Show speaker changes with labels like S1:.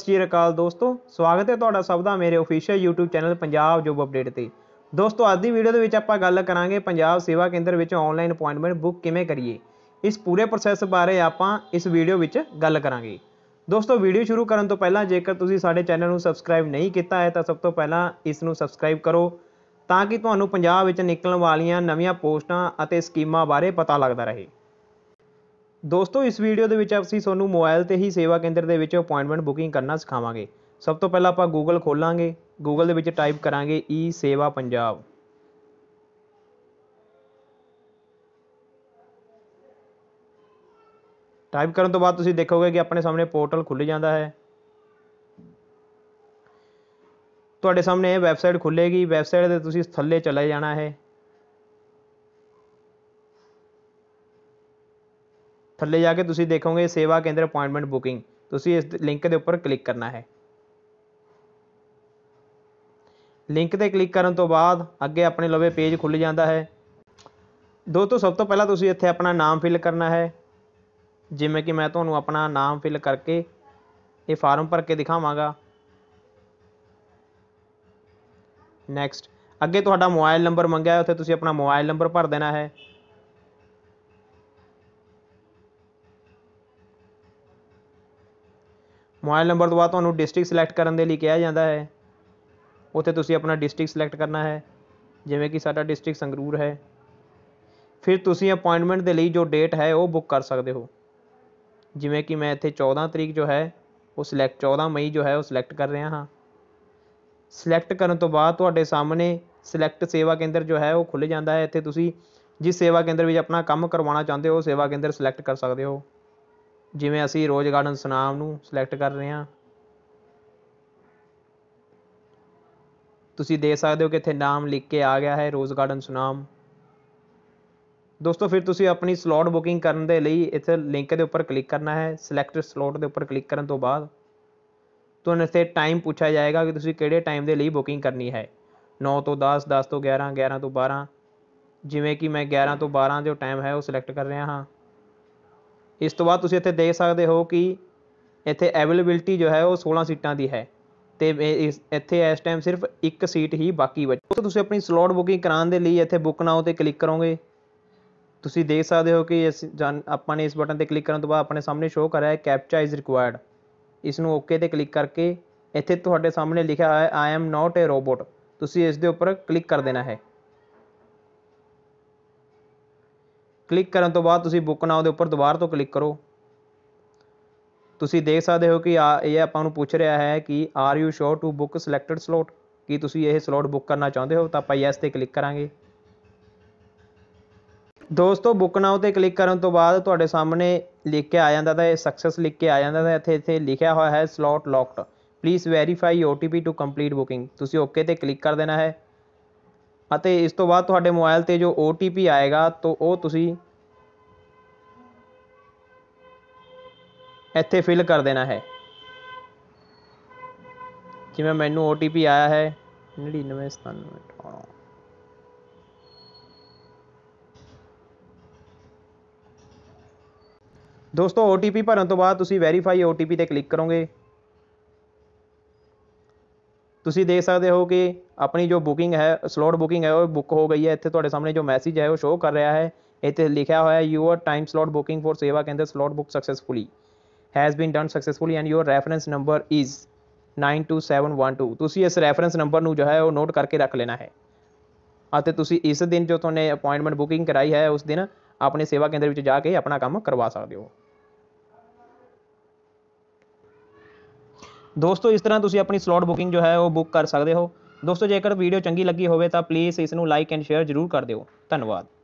S1: ਸਤਿ ਸ਼੍ਰੀ ਅਕਾਲ ਦੋਸਤੋ ਸਵਾਗਤ ਹੈ ਤੁਹਾਡਾ ਸਭ ਦਾ ਮੇਰੇ official YouTube channel Punjab job update ਤੇ ਦੋਸਤੋ ਅੱਜ ਦੀ ਵੀਡੀਓ ਦੇ ਵਿੱਚ ਆਪਾਂ ਗੱਲ ਕਰਾਂਗੇ ਪੰਜਾਬ ਸੇਵਾ ਕੇਂਦਰ ਵਿੱਚ ਆਨਲਾਈਨ ਅਪਾਇੰਟਮੈਂਟ ਬੁੱਕ ਕਿਵੇਂ ਕਰੀਏ ਇਸ ਪੂਰੇ ਪ੍ਰੋਸੈਸ ਬਾਰੇ ਆਪਾਂ ਇਸ ਵੀਡੀਓ ਵਿੱਚ ਗੱਲ ਕਰਾਂਗੇ ਦੋਸਤੋ ਵੀਡੀਓ ਸ਼ੁਰੂ ਕਰਨ ਤੋਂ ਪਹਿਲਾਂ ਜੇਕਰ ਤੁਸੀਂ ਸਾਡੇ ਚੈਨਲ ਨੂੰ ਸਬਸਕ੍ਰਾਈਬ ਨਹੀਂ ਕੀਤਾ ਹੈ ਤਾਂ ਸਭ ਤੋਂ ਪਹਿਲਾਂ ਇਸ ਨੂੰ ਸਬਸਕ੍ਰਾਈਬ ਕਰੋ ਤਾਂ ਕਿ ਤੁਹਾਨੂੰ ਪੰਜਾਬ ਵਿੱਚ ਨਿਕਲਣ ਵਾਲੀਆਂ ਨਵੀਆਂ ਪੋਸਟਾਂ ਅਤੇ ਸਕੀਮਾਂ ਬਾਰੇ ਪਤਾ ਲੱਗਦਾ ਰਹੇ ਦੋਸਤੋ ਇਸ ਵੀਡੀਓ ਦੇ ਵਿੱਚ ਅਸੀਂ ਤੁਹਾਨੂੰ ਮੋਬਾਈਲ ਤੇ ਹੀ ਸੇਵਾ ਕੇਂਦਰ ਦੇ ਵਿੱਚ ਅਪਾਇੰਟਮੈਂਟ ਬੁਕਿੰਗ ਕਰਨਾ ਸਿਖਾਵਾਂਗੇ ਸਭ ਤੋਂ ਪਹਿਲਾਂ ਆਪਾਂ ਗੂਗਲ ਖੋਲਾਂਗੇ ਗੂਗਲ ਦੇ ਵਿੱਚ ਟਾਈਪ ਕਰਾਂਗੇ ਈ ਸੇਵਾ ਪੰਜਾਬ ਟਾਈਪ ਕਰਨ ਤੋਂ ਬਾਅਦ ਤੁਸੀਂ ਦੇਖੋਗੇ ਕਿ ਆਪਣੇ ਸਾਹਮਣੇ ਪੋਰਟਲ ਖੁੱਲ ਜਾਂਦਾ ਹੈ ਤੁਹਾਡੇ ਸਾਹਮਣੇ ਇਹ ਵੈਬਸਾਈਟ ਖੁੱਲੇਗੀ ਵੈਬਸਾਈਟ ਦੇ ਤੁਸੀਂ ਥੱਲੇ ਚਲੇ ਜਾਣਾ ਹੈ ਥੱਲੇ ਜਾ ਕੇ ਤੁਸੀਂ ਦੇਖੋਗੇ ਸੇਵਾ ਕੇਂਦਰ ਅਪਾਇੰਟਮੈਂਟ ਬੁਕਿੰਗ ਤੁਸੀਂ ਇਸ ਲਿੰਕ ਦੇ ਉੱਪਰ ਕਲਿੱਕ ਕਰਨਾ ਹੈ ਲਿੰਕ ਤੇ ਕਲਿੱਕ ਕਰਨ ਤੋਂ ਬਾਅਦ ਅੱਗੇ ਆਪਣੇ ਲਵੇ ਪੇਜ ਖੁੱਲ ਜਾਂਦਾ ਹੈ ਦੋਸਤੋ ਸਭ ਤੋਂ ਪਹਿਲਾਂ ਤੁਸੀਂ ਇੱਥੇ ਆਪਣਾ ਨਾਮ ਫਿਲ ਕਰਨਾ ਹੈ ਜਿਵੇਂ ਕਿ ਮੈਂ ਤੁਹਾਨੂੰ ਆਪਣਾ ਨਾਮ ਫਿਲ ਕਰਕੇ ਇਹ ਫਾਰਮ ਭਰ ਕੇ ਦਿਖਾਵਾਂਗਾ ਨੈਕਸਟ ਅੱਗੇ ਤੁਹਾਡਾ ਮੋਬਾਈਲ ਨੰਬਰ ਮੰਗਿਆ ਹੈ ਉੱਥੇ ਤੁਸੀਂ ਆਪਣਾ ਮੋਬਾਈਲ ਨੰਬਰ ਭਰ ਦੇਣਾ ਹੈ ਮੋਬਾਈਲ ਨੰਬਰ ਤੋਂ ਬਾਅਦ ਤੁਹਾਨੂੰ ਡਿਸਟ੍ਰਿਕਟ ਸਿਲੈਕਟ ਕਰਨ ਦੇ ਲਈ ਕਿਹਾ ਜਾਂਦਾ ਹੈ ਉੱਥੇ ਤੁਸੀਂ ਆਪਣਾ ਡਿਸਟ੍ਰਿਕਟ ਸਿਲੈਕਟ ਕਰਨਾ ਹੈ ਜਿਵੇਂ ਕਿ ਸਾਡਾ ਡਿਸਟ੍ਰਿਕਟ ਸੰਗਰੂਰ ਹੈ ਫਿਰ ਤੁਸੀਂ ਅਪਾਇੰਟਮੈਂਟ ਦੇ ਲਈ ਜੋ ਡੇਟ ਹੈ ਉਹ ਬੁੱਕ ਕਰ ਸਕਦੇ ਹੋ ਜਿਵੇਂ ਕਿ ਮੈਂ ਇੱਥੇ 14 ਤਰੀਕ ਜੋ ਹੈ ਉਹ ਸਿਲੈਕਟ 14 ਮਈ ਜੋ ਹੈ ਉਹ ਸਿਲੈਕਟ ਕਰ ਰਿਹਾ ਹਾਂ ਸਿਲੈਕਟ ਕਰਨ ਤੋਂ ਬਾਅਦ ਤੁਹਾਡੇ ਸਾਹਮਣੇ ਸਿਲੈਕਟ ਸੇਵਾ ਕੇਂਦਰ ਜੋ ਹੈ ਉਹ ਖੁੱਲ੍ਹ ਜਾਂਦਾ ਹੈ ਇੱਥੇ ਤੁਸੀਂ ਜਿਸ ਸੇਵਾ ਕੇਂਦਰ ਵਿੱਚ ਆਪਣਾ ਕੰਮ ਕਰਵਾਉਣਾ ਚਾਹੁੰਦੇ ਹੋ ਸੇਵਾ ਕੇਂਦਰ ਸਿਲੈਕਟ ਕਰ ਸਕਦੇ ਹੋ ਜਿਵੇਂ ਅਸੀਂ ਰੋਜ਼ ਗਾਰਡਨ ਸੁਨਾਮ ਨੂੰ ਸਿਲੈਕਟ ਕਰ ਰਹੇ ਹਾਂ ਤੁਸੀਂ ਦੇਖ ਸਕਦੇ ਹੋ ਕਿ ਇੱਥੇ ਨਾਮ ਲਿਖ ਕੇ ਆ ਗਿਆ ਹੈ ਰੋਜ਼ ਗਾਰਡਨ ਸੁਨਾਮ ਦੋਸਤੋ ਫਿਰ ਤੁਸੀਂ ਆਪਣੀ ਸਲੋਟ ਬੁਕਿੰਗ ਕਰਨ ਦੇ ਲਈ ਇੱਥੇ ਲਿੰਕ ਦੇ ਉੱਪਰ ਕਲਿੱਕ ਕਰਨਾ ਹੈ ਸਿਲੈਕਟ ਸਲੋਟ ਦੇ ਉੱਪਰ ਕਲਿੱਕ ਕਰਨ ਤੋਂ ਬਾਅਦ ਤੁਹਾਨੂੰ ਇੱਥੇ ਟਾਈਮ ਪੁੱਛਿਆ ਜਾਏਗਾ ਕਿ ਤੁਸੀਂ ਕਿਹੜੇ ਟਾਈਮ ਦੇ ਲਈ ਬੁਕਿੰਗ ਕਰਨੀ ਹੈ 9 ਤੋਂ 10 10 ਤੋਂ 11 11 ਤੋਂ 12 ਜਿਵੇਂ ਕਿ ਮੈਂ 11 ਤੋਂ 12 ਜੋ ਟਾਈਮ ਹੈ ਉਹ ਸਿਲੈਕਟ ਕਰ ਰਿਹਾ ਹਾਂ ਇਸ ਤੋਂ ਬਾਅਦ ਤੁਸੀਂ ਇੱਥੇ ਦੇਖ ਸਕਦੇ ਹੋ ਕਿ ਇੱਥੇ ਅਵੇਲੇਬਿਲਟੀ ਜੋ ਹੈ ਉਹ 16 ਸੀਟਾਂ ਦੀ ਹੈ ਤੇ ਇਸ ਇੱਥੇ ਇਸ ਟਾਈਮ ਸਿਰਫ ਇੱਕ ਸੀਟ ਹੀ ਬਾਕੀ ਬਚੀ ਤਾਂ ਤੁਸੀਂ ਆਪਣੀ ਸਲੋਟ ਬੁਕਿੰਗ ਕਰਾਉਣ ਦੇ ਲਈ ਇੱਥੇ ਬੁੱਕ ਨਾਓ ਤੇ ਕਲਿੱਕ ਕਰੋਗੇ ਤੁਸੀਂ ਦੇਖ ਸਕਦੇ ਹੋ ਕਿ ਆਪਾਂ ਨੇ ਇਸ ਬਟਨ ਤੇ ਕਲਿੱਕ ਕਰਨ ਤੋਂ ਬਾਅਦ ਆਪਣੇ ਸਾਹਮਣੇ ਸ਼ੋਅ ਕਰਿਆ ਹੈ ਕੈਪਚਾ ਇਜ਼ ਰਿਕੁਆਇਰਡ ਇਸ ਨੂੰ ਓਕੇ ਤੇ ਕਲਿੱਕ ਕਰਕੇ ਇੱਥੇ ਤੁਹਾਡੇ ਸਾਹਮਣੇ ਲਿਖਿਆ ਹੋਇਆ ਹੈ I am not a robot ਤੁਸੀਂ ਇਸ ਦੇ ਉੱਪਰ ਕਲਿੱਕ ਕਰ ਦੇਣਾ ਹੈ ਕਲਿੱਕ ਕਰਨ ਤੋਂ ਬਾਅਦ ਤੁਸੀਂ ਬੁੱਕ ਨਾਓ ਦੇ ਉੱਪਰ ਦੁਬਾਰਾ ਤੋਂ ਕਲਿੱਕ ਕਰੋ ਤੁਸੀਂ ਦੇਖ ਸਕਦੇ ਹੋ ਕਿ ਆ ਇਹ ਆਪਾਂ ਨੂੰ ਪੁੱਛ ਰਿਹਾ ਹੈ ਕਿ are you sure to book selected slot ਕੀ ਤੁਸੀਂ ਇਹ ਸਲੋਟ ਬੁੱਕ ਕਰਨਾ ਚਾਹੁੰਦੇ ਹੋ ਤਾਂ ਆਪਾਂ ਯੈਸ ਤੇ ਕਲਿੱਕ ਕਰਾਂਗੇ ਦੋਸਤੋ ਬੁੱਕ ਨਾਓ ਤੇ ਕਲਿੱਕ ਕਰਨ ਤੋਂ ਬਾਅਦ ਤੁਹਾਡੇ ਸਾਹਮਣੇ ਲਿਖ ਕੇ ਆ ਜਾਂਦਾ ਤਾਂ ਇਹ ਸਕਸੈਸ ਲਿਖ ਕੇ ਆ ਜਾਂਦਾ ਤਾਂ ਇੱਥੇ ਇੱਥੇ ਲਿਖਿਆ ਹੋਇਆ ਹੈ slot locked please verify OTP to complete booking ਤੁਸੀਂ ਓਕੇ ਤੇ ਕਲਿੱਕ ਕਰ ਦੇਣਾ ਹੈ ਅਤੇ ਇਸ ਤੋਂ ਬਾਅਦ ਤੁਹਾਡੇ ਮੋਬਾਈਲ 'ਤੇ ਜੋ ਓ ਟੀ ਪੀ ਆਏਗਾ ਤੋ ਉਹ ਤੁਸੀਂ ਇੱਥੇ ਫਿਲ ਕਰ ਦੇਣਾ ਹੈ ਜਿਵੇਂ ਮੈਨੂੰ ਓ ਟੀ ਪੀ ਆਇਆ ਹੈ ਨੜਿਨਵੇਂ ਸਤਾਨਵੇਂ ਅਠਾਰਾਂ ਦੋਸਤੋ ਓ ਟੀ ਪੀ ਭਰਨ ਤੋਂ ਬਾਅਦ ਤੁਸੀਂ ਵੈਰੀਫਾਈ ਓ ਟੀ ਪੀ ਤੇ ਕਲਿੱਕ ਕਰੋਗੇ ਤੁਸੀਂ ਦੇਖ ਸਕਦੇ ਹੋ ਕਿ ਆਪਣੀ ਜੋ ਬੁਕਿੰਗ ਹੈ ਸਲੋਟ ਬੁਕਿੰਗ ਹੈ ਉਹ ਬੁੱਕ ਹੋ ਗਈ ਹੈ ਇੱਥੇ ਤੁਹਾਡੇ ਸਾਹਮਣੇ ਜੋ ਮੈਸੇਜ ਹੈ ਉਹ ਸ਼ੋਅ ਕਰ ਰਿਹਾ ਹੈ ਇੱਥੇ ਲਿਖਿਆ ਹੋਇਆ ਹੈ your time slot booking for Seva Kendra slot book successfully has been done successfully and your reference number is 92712 ਤੁਸੀਂ ਇਸ ਰੈਫਰੈਂਸ ਨੰਬਰ ਨੂੰ ਜੋ ਹੈ ਉਹ ਨੋਟ ਕਰਕੇ ਰੱਖ ਲੈਣਾ ਹੈ ਅਤੇ ਤੁਸੀਂ ਇਸ ਦਿਨ ਜੋ ਤੁਹਾਨੇ ਅਪਾਇੰਟਮੈਂਟ ਬੁਕਿੰਗ ਕਰਾਈ ਹੈ ਉਸ ਦਿਨ ਆਪਣੇ ਸੇਵਾ ਕੇਂਦਰ ਵਿੱਚ ਜਾ ਕੇ ਆਪਣਾ ਕੰਮ ਕਰਵਾ ਸਕਦੇ ਹੋ ਦੋਸਤੋ ਇਸ ਤਰ੍ਹਾਂ ਤੁਸੀਂ ਆਪਣੀ ਸਲੋਟ ਬੁਕਿੰਗ ਜੋ ਹੈ ਉਹ ਬੁੱਕ ਕਰ ਸਕਦੇ ਹੋ ਦੋਸਤੋ ਜੇਕਰ ਵੀਡੀਓ ਚੰਗੀ ਲੱਗੀ ਹੋਵੇ ਤਾਂ ਪਲੀਜ਼ ਇਸ ਨੂੰ ਲਾਈਕ ਐਂਡ ਸ਼ੇਅਰ ਜ਼ਰੂਰ ਕਰ ਦਿਓ ਧੰਨਵਾਦ